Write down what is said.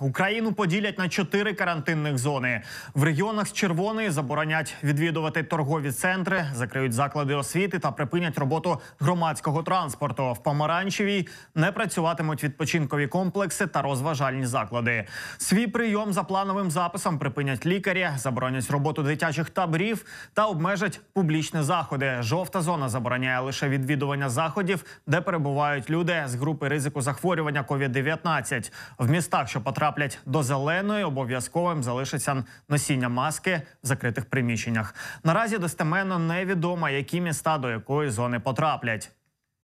Україну поділять на чотири карантинних зони. В регіонах з червоної заборонять відвідувати торгові центри, закриють заклади освіти та припинять роботу громадського транспорту. В помаранчевій не працюватимуть відпочинкові комплекси та розважальні заклади. Свій прийом за плановим записом припинять лікарі, заборонять роботу дитячих таборів та обмежать публічні заходи. Жовта зона забороняє лише відвідування заходів, де перебувають люди з групи ризику захворювання covid 19 в містах, що потрапили потраплять до зеленої, обов'язковим залишиться носіння маски в закритих приміщеннях. Наразі достеменно невідомо, які міста до якої зони потраплять.